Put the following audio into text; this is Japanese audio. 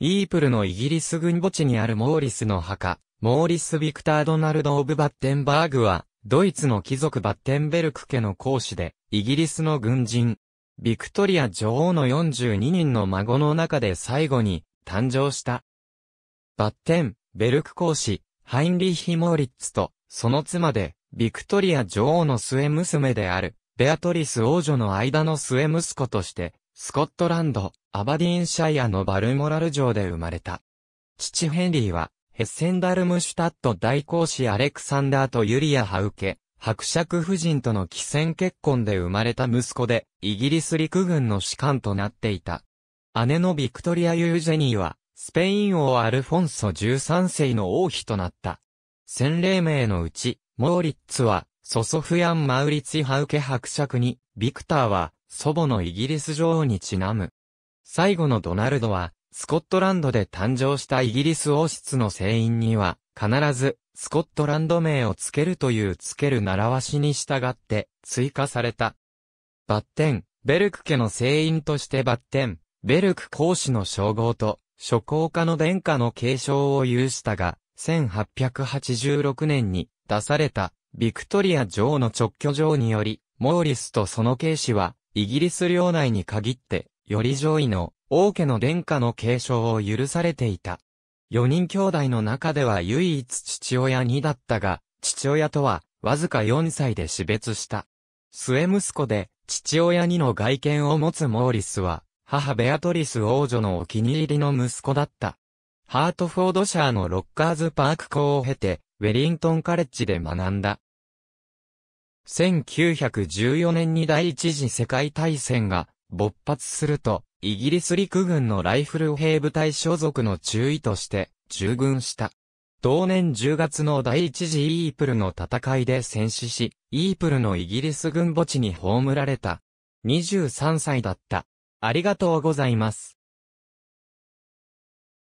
イープルのイギリス軍墓地にあるモーリスの墓、モーリス・ビクター・ドナルド・オブ・バッテンバーグは、ドイツの貴族バッテンベルク家の公師で、イギリスの軍人、ビクトリア女王の42人の孫の中で最後に誕生した。バッテン、ベルク公師、ハインリヒ・モーリッツと、その妻で、ビクトリア女王の末娘である、ベアトリス王女の間の末息子として、スコットランド、アバディーンシャイアのバルモラル城で生まれた。父ヘンリーは、ヘッセンダルムシュタット大公子アレクサンダーとユリア・ハウケ、伯爵夫人との寄戦結婚で生まれた息子で、イギリス陸軍の士官となっていた。姉のビクトリア・ユージェニーは、スペイン王アルフォンソ13世の王妃となった。洗礼名のうち、モーリッツは、ソソフヤン・マウリツィ・ハウケ伯爵に、ビクターは、祖母のイギリス女王にちなむ。最後のドナルドは、スコットランドで誕生したイギリス王室の聖員には、必ず、スコットランド名を付けるという付ける習わしに従って、追加された。バッテン、ベルク家の聖員としてバッテン、ベルク公使の称号と、諸公家の殿下の継承を有したが、1886年に出された、ビクトリア女王の直居状により、モーリスとその警視は、イギリス領内に限って、より上位の王家の殿下の継承を許されていた。4人兄弟の中では唯一父親にだったが、父親とはわずか4歳で死別した。末息子で父親にの外見を持つモーリスは、母ベアトリス王女のお気に入りの息子だった。ハートフォードシャーのロッカーズパーク校を経て、ウェリントンカレッジで学んだ。1914年に第一次世界大戦が勃発すると、イギリス陸軍のライフル兵部隊所属の中尉として従軍した。同年10月の第一次イープルの戦いで戦死し、イープルのイギリス軍墓地に葬られた。23歳だった。ありがとうございます。